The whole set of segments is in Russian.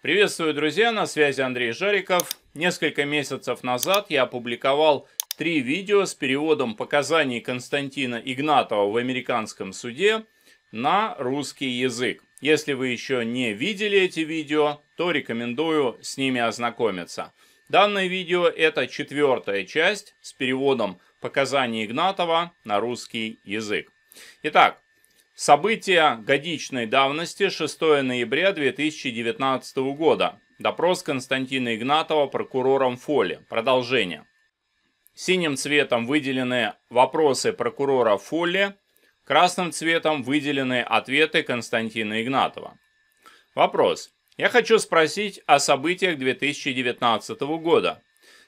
Приветствую, друзья, на связи Андрей Жариков. Несколько месяцев назад я опубликовал три видео с переводом показаний Константина Игнатова в американском суде на русский язык. Если вы еще не видели эти видео, то рекомендую с ними ознакомиться. Данное видео – это четвертая часть с переводом показаний Игнатова на русский язык. Итак, События годичной давности 6 ноября 2019 года. Допрос Константина Игнатова прокурором Фоли. Продолжение. Синим цветом выделены вопросы прокурора Фоли, красным цветом выделены ответы Константина Игнатова. Вопрос. Я хочу спросить о событиях 2019 года.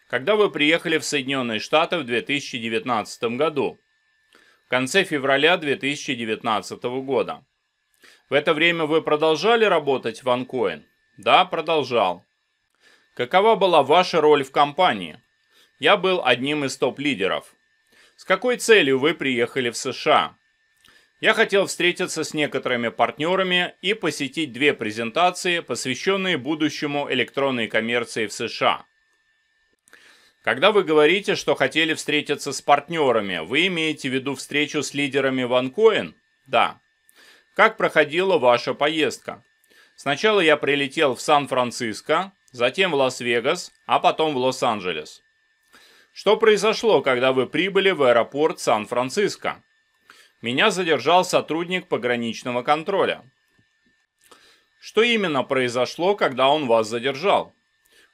Когда вы приехали в Соединенные Штаты в 2019 году? конце февраля 2019 года. В это время вы продолжали работать в Анкоин? Да, продолжал. Какова была ваша роль в компании? Я был одним из топ-лидеров. С какой целью вы приехали в США? Я хотел встретиться с некоторыми партнерами и посетить две презентации, посвященные будущему электронной коммерции в США. Когда вы говорите, что хотели встретиться с партнерами, вы имеете в виду встречу с лидерами OneCoin? Да. Как проходила ваша поездка? Сначала я прилетел в Сан-Франциско, затем в Лас-Вегас, а потом в Лос-Анджелес. Что произошло, когда вы прибыли в аэропорт Сан-Франциско? Меня задержал сотрудник пограничного контроля. Что именно произошло, когда он вас задержал?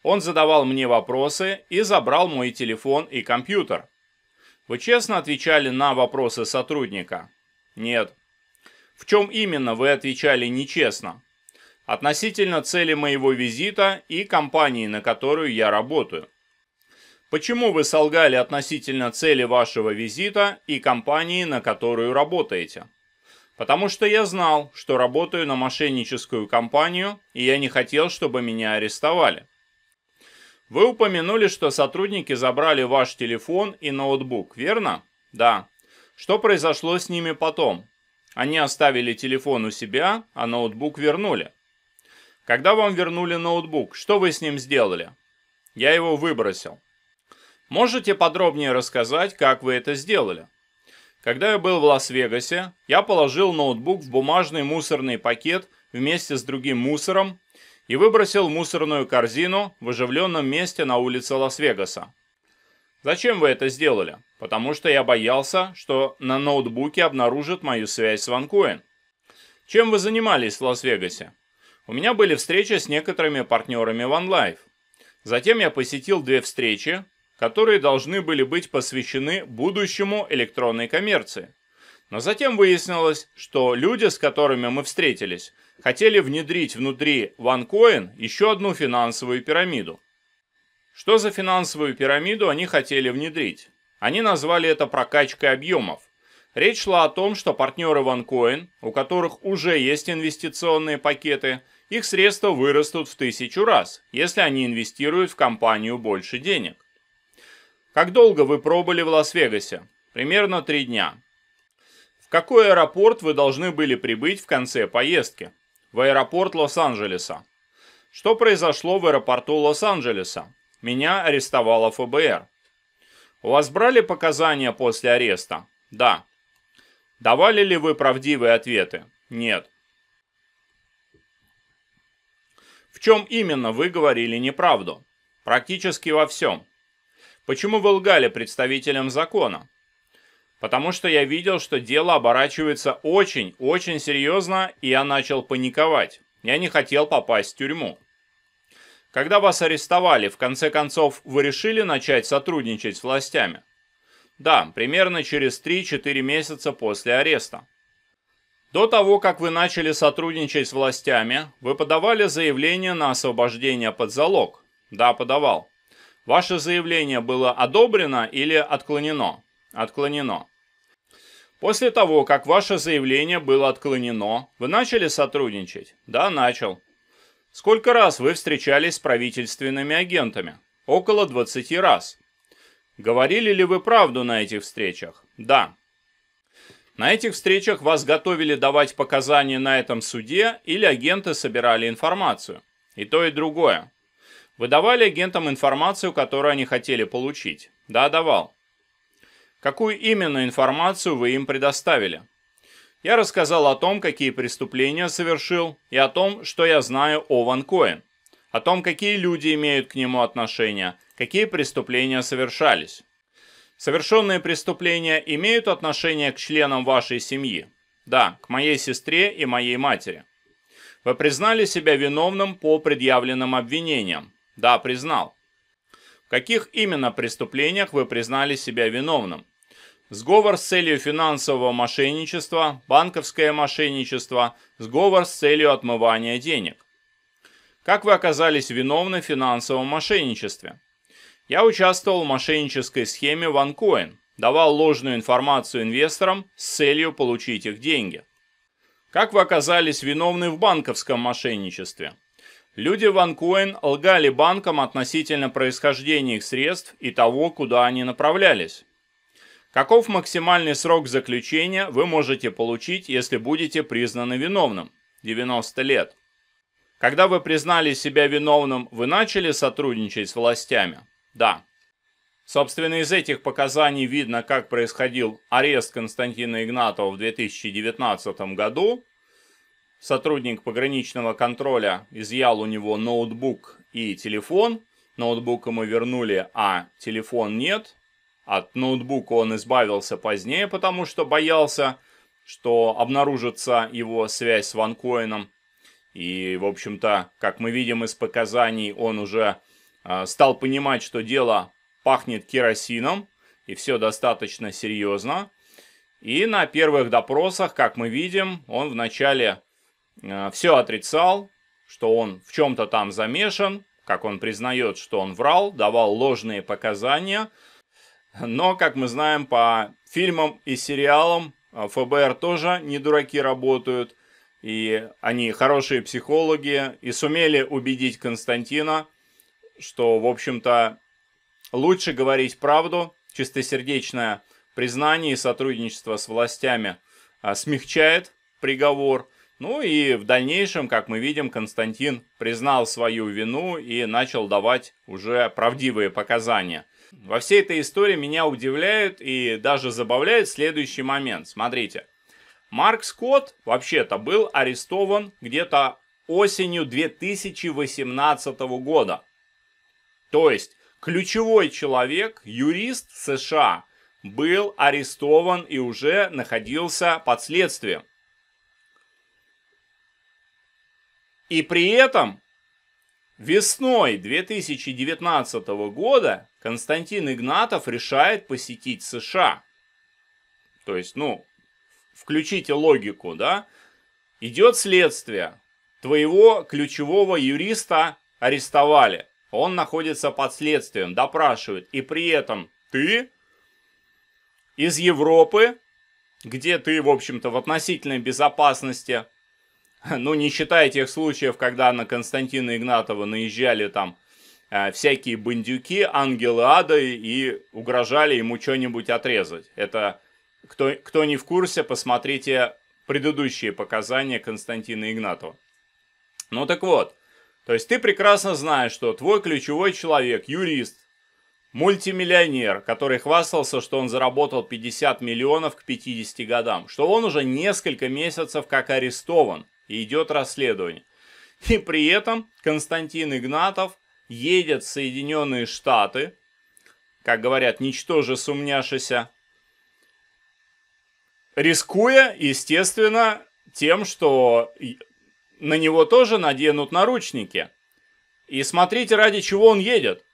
Он задавал мне вопросы и забрал мой телефон и компьютер. Вы честно отвечали на вопросы сотрудника? Нет. В чем именно вы отвечали нечестно? Относительно цели моего визита и компании, на которую я работаю. Почему вы солгали относительно цели вашего визита и компании, на которую работаете? Потому что я знал, что работаю на мошенническую компанию, и я не хотел, чтобы меня арестовали. Вы упомянули, что сотрудники забрали ваш телефон и ноутбук, верно? Да. Что произошло с ними потом? Они оставили телефон у себя, а ноутбук вернули. Когда вам вернули ноутбук, что вы с ним сделали? Я его выбросил. Можете подробнее рассказать, как вы это сделали? Когда я был в Лас-Вегасе, я положил ноутбук в бумажный мусорный пакет вместе с другим мусором и выбросил мусорную корзину в оживленном месте на улице Лас-Вегаса. Зачем вы это сделали? Потому что я боялся, что на ноутбуке обнаружат мою связь с Ванкуэн. Чем вы занимались в Лас-Вегасе? У меня были встречи с некоторыми партнерами OneLife. Затем я посетил две встречи, которые должны были быть посвящены будущему электронной коммерции – но затем выяснилось, что люди, с которыми мы встретились, хотели внедрить внутри OneCoin еще одну финансовую пирамиду. Что за финансовую пирамиду они хотели внедрить? Они назвали это прокачкой объемов. Речь шла о том, что партнеры OneCoin, у которых уже есть инвестиционные пакеты, их средства вырастут в тысячу раз, если они инвестируют в компанию больше денег. Как долго вы пробыли в Лас-Вегасе? Примерно три дня какой аэропорт вы должны были прибыть в конце поездки? В аэропорт Лос-Анджелеса. Что произошло в аэропорту Лос-Анджелеса? Меня арестовало ФБР. У вас брали показания после ареста? Да. Давали ли вы правдивые ответы? Нет. В чем именно вы говорили неправду? Практически во всем. Почему вы лгали представителям закона? Потому что я видел, что дело оборачивается очень-очень серьезно, и я начал паниковать. Я не хотел попасть в тюрьму. Когда вас арестовали, в конце концов, вы решили начать сотрудничать с властями? Да, примерно через 3-4 месяца после ареста. До того, как вы начали сотрудничать с властями, вы подавали заявление на освобождение под залог? Да, подавал. Ваше заявление было одобрено или отклонено? Отклонено. После того, как ваше заявление было отклонено, вы начали сотрудничать? Да, начал. Сколько раз вы встречались с правительственными агентами? Около 20 раз. Говорили ли вы правду на этих встречах? Да. На этих встречах вас готовили давать показания на этом суде или агенты собирали информацию? И то, и другое. Вы давали агентам информацию, которую они хотели получить? Да, давал. Какую именно информацию вы им предоставили? Я рассказал о том, какие преступления совершил, и о том, что я знаю о Ван Кое, о том, какие люди имеют к нему отношение, какие преступления совершались. Совершенные преступления имеют отношение к членам вашей семьи? Да, к моей сестре и моей матери. Вы признали себя виновным по предъявленным обвинениям? Да, признал. В каких именно преступлениях вы признали себя виновным? Сговор с целью финансового мошенничества, банковское мошенничество, сговор с целью отмывания денег. Как вы оказались виновны в финансовом мошенничестве? Я участвовал в мошеннической схеме OneCoin, давал ложную информацию инвесторам с целью получить их деньги. Как вы оказались виновны в банковском мошенничестве? Люди в Куэн лгали банкам относительно происхождения их средств и того, куда они направлялись. Каков максимальный срок заключения вы можете получить, если будете признаны виновным? 90 лет. Когда вы признали себя виновным, вы начали сотрудничать с властями? Да. Собственно, из этих показаний видно, как происходил арест Константина Игнатова в 2019 году – Сотрудник пограничного контроля изъял у него ноутбук и телефон. Ноутбук ему вернули, а телефон нет. От ноутбука он избавился позднее, потому что боялся, что обнаружится его связь с ванкоином. И, в общем-то, как мы видим из показаний, он уже э, стал понимать, что дело пахнет керосином, и все достаточно серьезно. И на первых допросах, как мы видим, он вначале Э, все отрицал, что он в чем-то там замешан, как он признает, что он врал, давал ложные показания. Но, как мы знаем, по фильмам и сериалам э, ФБР тоже не дураки работают, и они хорошие психологи, и сумели убедить Константина, что, в общем-то, лучше говорить правду, чистосердечное признание и сотрудничество с властями э, смягчает приговор – ну и в дальнейшем, как мы видим, Константин признал свою вину и начал давать уже правдивые показания. Во всей этой истории меня удивляет и даже забавляет следующий момент. Смотрите. Марк Скотт вообще-то был арестован где-то осенью 2018 года. То есть ключевой человек, юрист США, был арестован и уже находился под следствием. И при этом весной 2019 года Константин Игнатов решает посетить США. То есть, ну, включите логику, да? Идет следствие. Твоего ключевого юриста арестовали. Он находится под следствием, допрашивает. И при этом ты из Европы, где ты, в общем-то, в относительной безопасности, ну не считая тех случаев, когда на Константина Игнатова наезжали там э, всякие бандюки, ангелы ада и угрожали ему что-нибудь отрезать. Это, кто, кто не в курсе, посмотрите предыдущие показания Константина Игнатова. Ну так вот, то есть ты прекрасно знаешь, что твой ключевой человек, юрист, мультимиллионер, который хвастался, что он заработал 50 миллионов к 50 годам, что он уже несколько месяцев как арестован, идет расследование. И при этом Константин Игнатов едет в Соединенные Штаты, как говорят, ничтоже сумняшися, рискуя, естественно, тем, что на него тоже наденут наручники. И смотрите, ради чего он едет.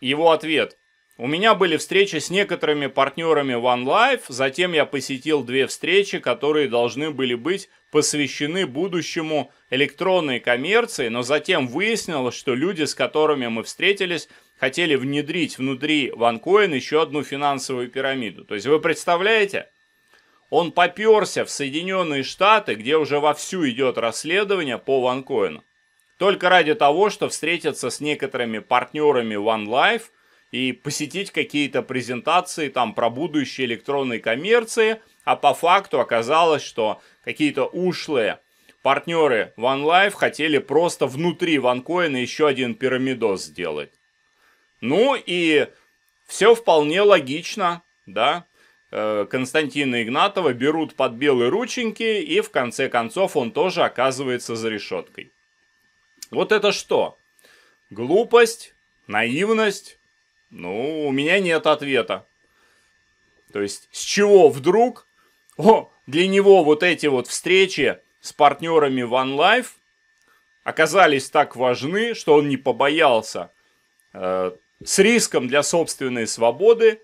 Его ответ – у меня были встречи с некоторыми партнерами One Life, затем я посетил две встречи, которые должны были быть посвящены будущему электронной коммерции, но затем выяснилось, что люди, с которыми мы встретились, хотели внедрить внутри OneCoin еще одну финансовую пирамиду. То есть вы представляете? Он поперся в Соединенные Штаты, где уже вовсю идет расследование по OneCoin. Только ради того, что встретиться с некоторыми партнерами OneLife – и посетить какие-то презентации там про будущее электронной коммерции, а по факту оказалось, что какие-то ушлые партнеры OneLife хотели просто внутри OneCoin еще один пирамидос сделать. Ну и все вполне логично, да, э, Константина Игнатова берут под белые рученьки, и в конце концов он тоже оказывается за решеткой. Вот это что? Глупость, наивность, ну, у меня нет ответа. То есть, с чего вдруг, о, для него вот эти вот встречи с партнерами One Life оказались так важны, что он не побоялся э, с риском для собственной свободы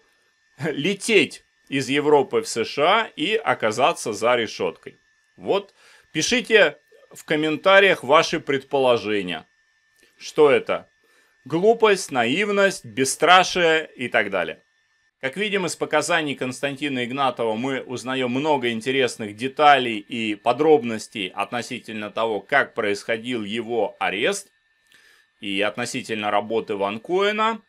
лететь из Европы в США и оказаться за решеткой. Вот пишите в комментариях ваши предположения. Что это? глупость, наивность, бесстрашие и так далее. Как видим из показаний Константина Игнатова, мы узнаем много интересных деталей и подробностей относительно того, как происходил его арест и относительно работы Ван Коэна.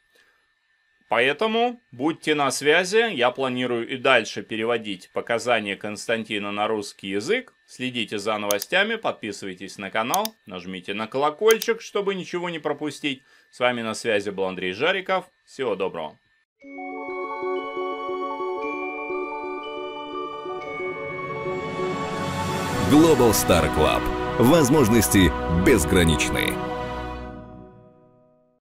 Поэтому будьте на связи, я планирую и дальше переводить показания Константина на русский язык. Следите за новостями, подписывайтесь на канал, нажмите на колокольчик, чтобы ничего не пропустить. С вами на связи был Андрей Жариков. Всего доброго. Global Star Club. Возможности безграничные.